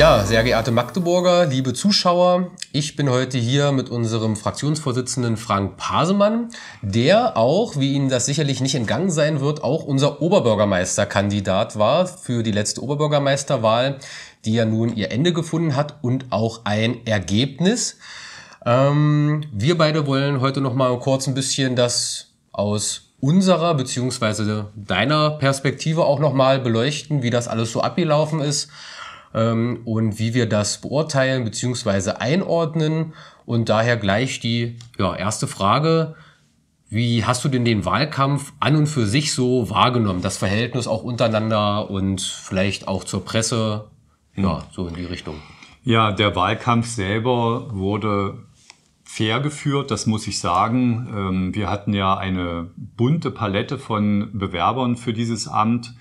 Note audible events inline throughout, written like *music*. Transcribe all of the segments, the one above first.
Ja, sehr geehrte Magdeburger, liebe Zuschauer, ich bin heute hier mit unserem Fraktionsvorsitzenden Frank Pasemann, der auch, wie Ihnen das sicherlich nicht entgangen sein wird, auch unser Oberbürgermeisterkandidat war für die letzte Oberbürgermeisterwahl, die ja nun ihr Ende gefunden hat und auch ein Ergebnis. Ähm, wir beide wollen heute nochmal kurz ein bisschen das aus unserer bzw. deiner Perspektive auch nochmal beleuchten, wie das alles so abgelaufen ist ähm, und wie wir das beurteilen bzw. einordnen. Und daher gleich die ja, erste Frage. Wie hast du denn den Wahlkampf an und für sich so wahrgenommen? Das Verhältnis auch untereinander und vielleicht auch zur Presse? Hm. Ja, so in die Richtung. Ja, der Wahlkampf selber wurde fair geführt, das muss ich sagen. Ähm, wir hatten ja eine bunte Palette von Bewerbern für dieses Amt.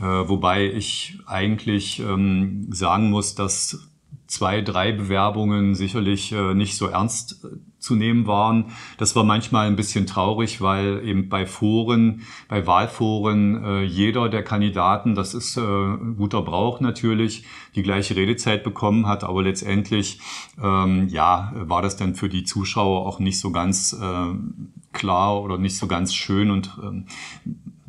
Äh, wobei ich eigentlich ähm, sagen muss, dass zwei, drei Bewerbungen sicherlich äh, nicht so ernst äh, zu nehmen waren. Das war manchmal ein bisschen traurig, weil eben bei Foren, bei Wahlforen äh, jeder der Kandidaten, das ist äh, guter Brauch natürlich, die gleiche Redezeit bekommen hat, aber letztendlich ähm, ja war das dann für die Zuschauer auch nicht so ganz äh, klar oder nicht so ganz schön und ähm,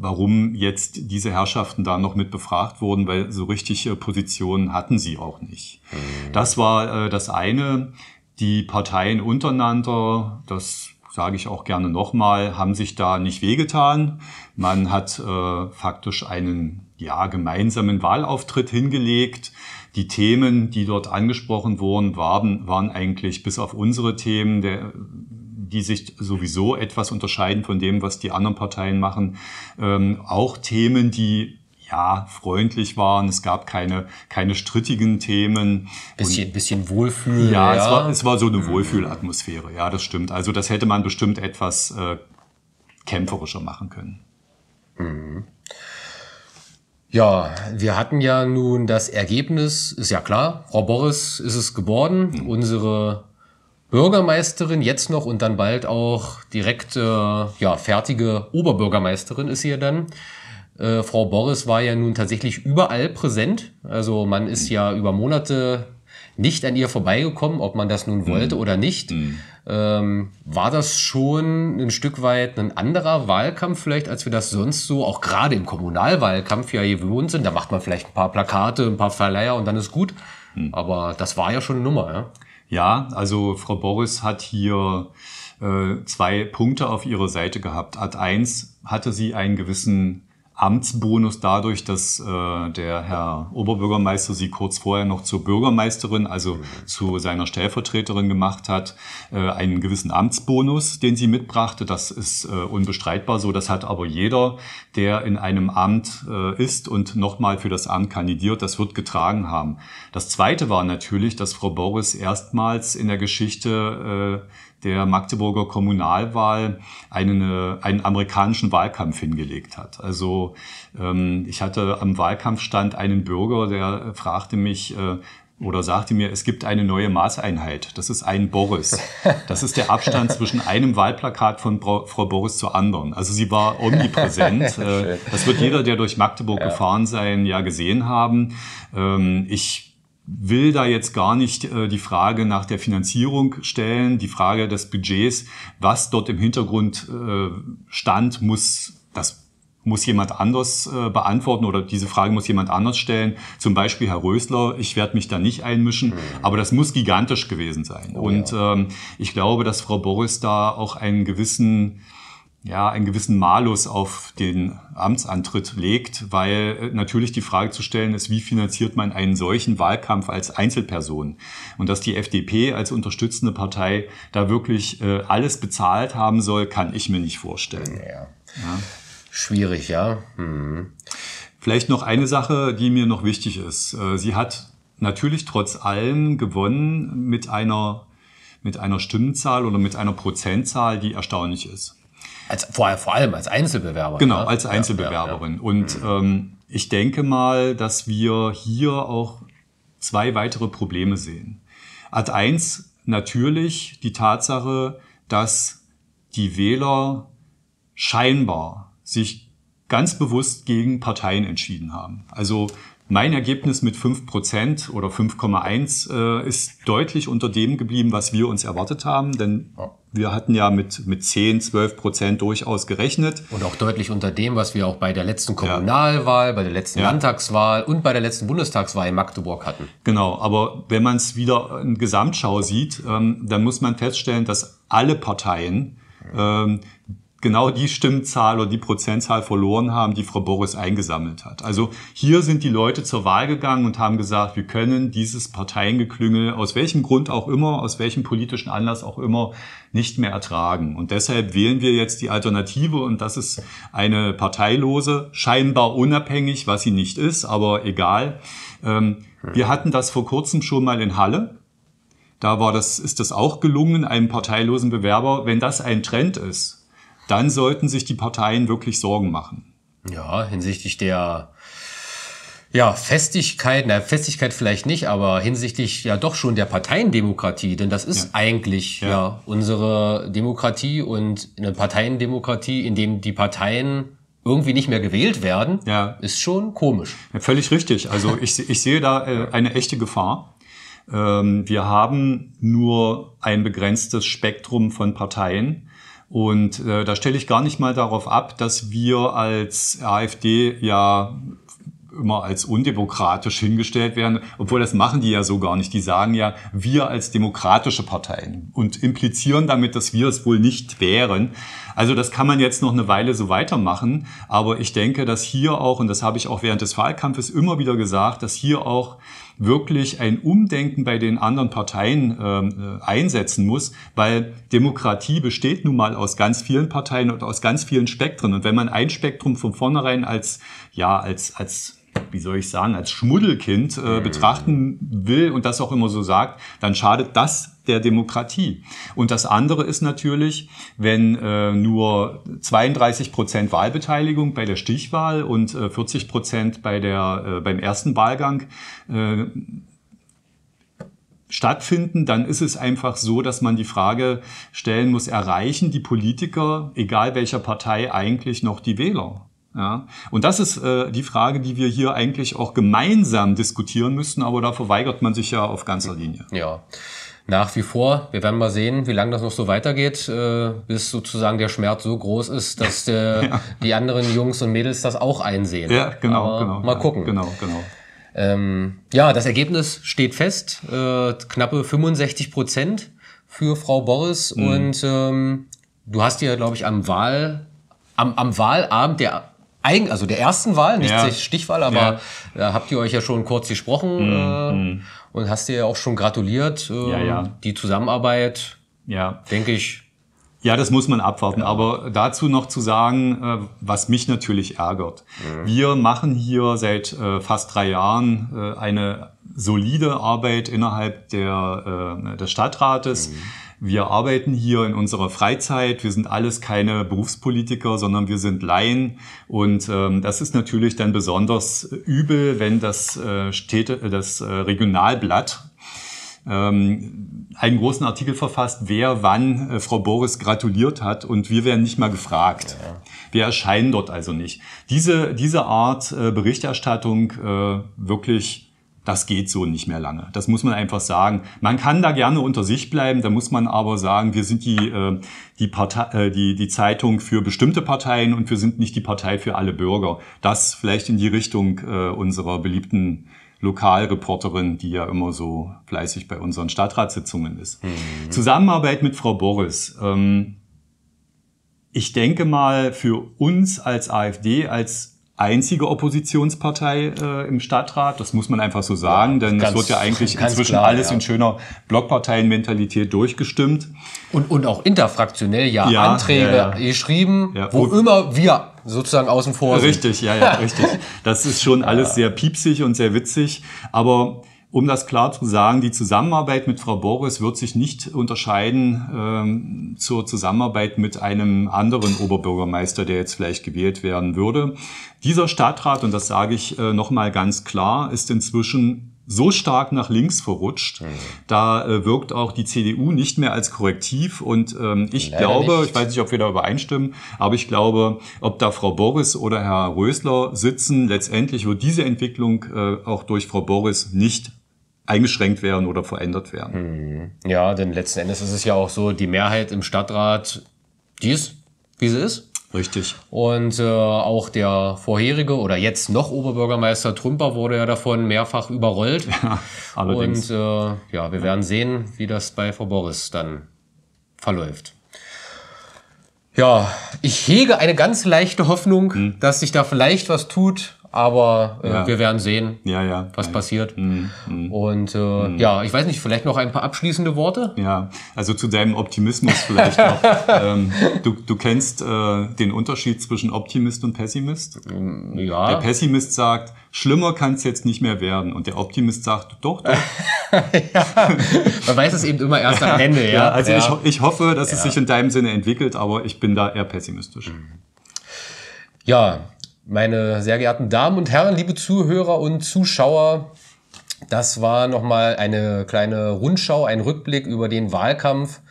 warum jetzt diese Herrschaften da noch mit befragt wurden, weil so richtige äh, Positionen hatten sie auch nicht. Mhm. Das war äh, das eine. Die Parteien untereinander, das sage ich auch gerne nochmal, haben sich da nicht wehgetan. Man hat äh, faktisch einen ja, gemeinsamen Wahlauftritt hingelegt. Die Themen, die dort angesprochen wurden, waren, waren eigentlich bis auf unsere Themen der die sich sowieso etwas unterscheiden von dem, was die anderen Parteien machen. Ähm, auch Themen, die ja, freundlich waren, es gab keine, keine strittigen Themen. Bisschen, und, bisschen Wohlfühl. Ja, ja, Es, war, es war so eine mhm. Wohlfühlatmosphäre, ja, das stimmt. Also das hätte man bestimmt etwas äh, kämpferischer machen können. Mhm. Ja, wir hatten ja nun das Ergebnis, ist ja klar, Frau Boris ist es geworden, mhm. unsere Bürgermeisterin jetzt noch und dann bald auch direkt äh, ja, fertige Oberbürgermeisterin ist sie ja dann. Äh, Frau Boris war ja nun tatsächlich überall präsent. Also man ist ja über Monate nicht an ihr vorbeigekommen, ob man das nun mhm. wollte mhm. oder nicht. Mhm. Ähm, war das schon ein Stück weit ein anderer Wahlkampf vielleicht, als wir das sonst so, auch gerade im Kommunalwahlkampf ja gewohnt sind. Da macht man vielleicht ein paar Plakate, ein paar Verleiher und dann ist gut. Mhm. Aber das war ja schon eine Nummer. Ja? Ja, also Frau Boris hat hier äh, zwei Punkte auf ihrer Seite gehabt. Ad 1 hatte sie einen gewissen Amtsbonus dadurch, dass äh, der Herr Oberbürgermeister sie kurz vorher noch zur Bürgermeisterin, also zu seiner Stellvertreterin gemacht hat, äh, einen gewissen Amtsbonus, den sie mitbrachte. Das ist äh, unbestreitbar so. Das hat aber jeder, der in einem Amt äh, ist und nochmal für das Amt kandidiert, das wird getragen haben. Das Zweite war natürlich, dass Frau Boris erstmals in der Geschichte äh, der Magdeburger Kommunalwahl einen, äh, einen amerikanischen Wahlkampf hingelegt hat. Also ähm, ich hatte am Wahlkampfstand einen Bürger, der fragte mich, äh, oder sagte mir, es gibt eine neue Maßeinheit. Das ist ein Boris. Das ist der Abstand *laughs* zwischen einem Wahlplakat von Frau Boris zur anderen. Also sie war omnipräsent. *laughs* Äh, das wird jeder, der durch Magdeburg ja. gefahren sein, ja gesehen haben. Ähm, ich will da jetzt gar nicht äh, die Frage nach der Finanzierung stellen, die Frage des Budgets, was dort im Hintergrund äh, stand, muss das muss jemand anders äh, beantworten oder diese Frage muss jemand anders stellen. Zum Beispiel Herr Rösler, ich werde mich da nicht einmischen, mhm. aber das muss gigantisch gewesen sein. Oh, und ja. ähm, ich glaube, dass Frau Boris da auch einen gewissen ja, einen gewissen Malus auf den Amtsantritt legt, weil äh, natürlich die Frage zu stellen ist, wie finanziert man einen solchen Wahlkampf als Einzelperson? Und dass die FDP als unterstützende Partei da wirklich äh, alles bezahlt haben soll, kann ich mir nicht vorstellen. Ja. Ja. Schwierig, ja. Hm. Vielleicht noch eine Sache, die mir noch wichtig ist. Äh, sie hat natürlich trotz allem gewonnen mit einer, mit einer Stimmenzahl oder mit einer Prozentzahl, die erstaunlich ist. Als, vor, vor allem als Einzelbewerber. Genau, ne? als Einzelbewerberin. Ja, ja. Und mhm. ähm, ich denke mal, dass wir hier auch zwei weitere Probleme sehen. Ad 1 natürlich die Tatsache, dass die Wähler scheinbar sich ganz bewusst gegen Parteien entschieden haben. Also mein Ergebnis mit 5% oder 5,1 äh, ist deutlich unter dem geblieben, was wir uns erwartet haben, denn wir hatten ja mit, mit 10, 12 Prozent durchaus gerechnet. Und auch deutlich unter dem, was wir auch bei der letzten Kommunalwahl, ja. bei der letzten ja. Landtagswahl und bei der letzten Bundestagswahl in Magdeburg hatten. Genau, aber wenn man es wieder in Gesamtschau sieht, ähm, dann muss man feststellen, dass alle Parteien ähm, genau die Stimmzahl oder die Prozentzahl verloren haben, die Frau Boris eingesammelt hat. Also hier sind die Leute zur Wahl gegangen und haben gesagt, wir können dieses Parteiengeklüngel aus welchem Grund auch immer, aus welchem politischen Anlass auch immer, nicht mehr ertragen. Und deshalb wählen wir jetzt die Alternative und das ist eine parteilose, scheinbar unabhängig, was sie nicht ist, aber egal. Ähm, wir hatten das vor kurzem schon mal in Halle. Da war das, ist das auch gelungen, einem parteilosen Bewerber. Wenn das ein Trend ist, dann sollten sich die Parteien wirklich Sorgen machen. Ja, hinsichtlich der ja, Festigkeit, na, Festigkeit vielleicht nicht, aber hinsichtlich ja doch schon der Parteiendemokratie, denn das ist ja. eigentlich ja. ja. unsere Demokratie und eine Parteiendemokratie, in dem die Parteien irgendwie nicht mehr gewählt werden, ja. ist schon komisch. Ja, völlig richtig. Also *laughs* ich, ich sehe da äh, eine echte Gefahr. Ähm, wir haben nur ein begrenztes Spektrum von Parteien und äh, da stelle ich gar nicht mal darauf ab, dass wir als AfD ja immer als undemokratisch hingestellt werden, obwohl das machen die ja so gar nicht. Die sagen ja, wir als demokratische Parteien und implizieren damit, dass wir es wohl nicht wären. Also das kann man jetzt noch eine Weile so weitermachen, aber ich denke, dass hier auch, und das habe ich auch während des Wahlkampfes immer wieder gesagt, dass hier auch wirklich ein Umdenken bei den anderen Parteien ähm, äh, einsetzen muss, weil Demokratie besteht nun mal aus ganz vielen Parteien und aus ganz vielen Spektren. Und wenn man ein Spektrum von vornherein als, ja, als, als wie soll ich sagen, als Schmuddelkind äh, mhm. betrachten will und das auch immer so sagt, dann schadet das der Demokratie. Und das andere ist natürlich, wenn äh, nur 32 Prozent Wahlbeteiligung bei der Stichwahl und äh, 40 Prozent bei der, äh, beim ersten Wahlgang äh, stattfinden, dann ist es einfach so, dass man die Frage stellen muss, erreichen die Politiker, egal welcher Partei, eigentlich noch die Wähler? Ja. Und das ist äh, die Frage, die wir hier eigentlich auch gemeinsam diskutieren müssten, aber da verweigert man sich ja auf ganzer Linie. Ja. Nach wie vor, wir werden mal sehen, wie lange das noch so weitergeht, äh, bis sozusagen der Schmerz so groß ist, dass *laughs* der, ja. die anderen Jungs und Mädels das auch einsehen. Ja, genau, aber genau. Mal gucken. Genau, genau. Ähm, ja, das Ergebnis steht fest. Äh, knappe 65 Prozent für Frau Boris. Mhm. Und ähm, du hast ja, glaube ich, am Wahl, am, am Wahlabend der Eigen, also der ersten Wahl, nicht ja. Stichwahl, aber ja. da äh, habt ihr euch ja schon kurz gesprochen mm, äh, mhm. und hast dir ja auch schon gratuliert. Äh, ja, ja. Die Zusammenarbeit, ja. denke ich. Ja, das muss man abwarten. Ja. Aber dazu noch zu sagen, äh, was mich natürlich ärgert. Mhm. Wir machen hier seit äh, fast drei Jahren eine solide Arbeit innerhalb der, des Stadtrates. Mhm wir arbeiten hier in unserer Freizeit. Wir sind alles keine Berufspolitiker, sondern wir sind Laien. Und ähm, das ist natürlich dann besonders übel, wenn das, äh, Städte, äh, das äh, Regionalblatt ähm, einen großen Artikel verfasst, wer wann äh, Frau Boris gratuliert hat und wir werden nicht mal gefragt. Ja. Wir erscheinen dort also nicht. Diese, diese Art äh, Berichterstattung äh, wirklich das geht so nicht mehr lange. Das muss man einfach sagen. Man kann da gerne unter sich bleiben, da muss man aber sagen, wir sind die, äh, die, Partei, äh, die, die Zeitung für bestimmte Parteien und wir sind nicht die Partei für alle Bürger. Das vielleicht in die Richtung äh, unserer beliebten Lokalreporterin, die ja immer so fleißig bei unseren Stadtratssitzungen ist. Mhm. Zusammenarbeit mit Frau Boris. Ähm, ich denke mal, für uns als AfD, als einzige Oppositionspartei äh, im Stadtrat. Das muss man einfach so sagen, denn ganz, es wird ja eigentlich inzwischen klar, alles ja. in schöner Blockparteienmentalität durchgestimmt. Und, und auch interfraktionell ja, ja Anträge ja, geschrieben, wo, wo immer wir sozusagen außen vor sind. Richtig, ja, ja, *laughs* richtig. Das ist schon alles sehr piepsig und sehr witzig, aber um das klar zu sagen, die Zusammenarbeit mit Frau Boris wird sich nicht unterscheiden ähm, zur Zusammenarbeit mit einem anderen Oberbürgermeister, der jetzt vielleicht gewählt werden würde. Dieser Stadtrat, und das sage ich äh, nochmal ganz klar, ist inzwischen so stark nach links verrutscht. Mhm. Da äh, wirkt auch die CDU nicht mehr als Korrektiv. Und ähm, ich Leider glaube, nicht. ich weiß nicht, ob wir da übereinstimmen, aber ich glaube, ob da Frau Boris oder Herr Rösler sitzen, letztendlich wird diese Entwicklung äh, auch durch Frau Boris nicht eingeschränkt werden oder verändert werden. Hm. Ja, denn letzten Endes ist es ja auch so, die Mehrheit im Stadtrat, die ist, wie sie ist. Richtig. Und äh, auch der vorherige oder jetzt noch Oberbürgermeister Trümper wurde ja davon mehrfach überrollt. *laughs* Ja, allerdings. Und äh, ja, wir werden sehen, wie das bei Frau Boris dann verläuft. Ja, ich hege eine ganz leichte Hoffnung, hm. dass sich da vielleicht was tut aber äh, ja. wir werden sehen, ja, ja. was passiert. Mhm. Mhm. Und äh, mhm. ja, ich weiß nicht, vielleicht noch ein paar abschließende Worte? Ja, also zu deinem Optimismus vielleicht noch. *laughs* ähm, du, du kennst äh, den Unterschied zwischen Optimist und Pessimist? Ähm, ja. Der Pessimist sagt, schlimmer kann es jetzt nicht mehr werden. Und der Optimist sagt, doch, doch. *laughs* Man weiß es eben immer erst am Ende. Ja, also Ich, ich hoffe, dass es sich in deinem Sinne entwickelt, aber ich bin da eher pessimistisch. Ja, meine sehr geehrten Damen und Herren, liebe Zuhörer und Zuschauer, das war nochmal eine kleine Rundschau, ein Rückblick über den Wahlkampf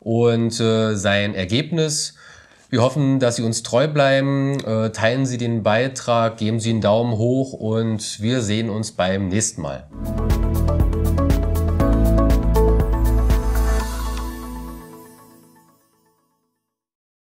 und äh, sein Ergebnis. Wir hoffen, dass Sie uns treu bleiben. Äh, teilen Sie den Beitrag, geben Sie einen Daumen hoch und wir sehen uns beim nächsten Mal.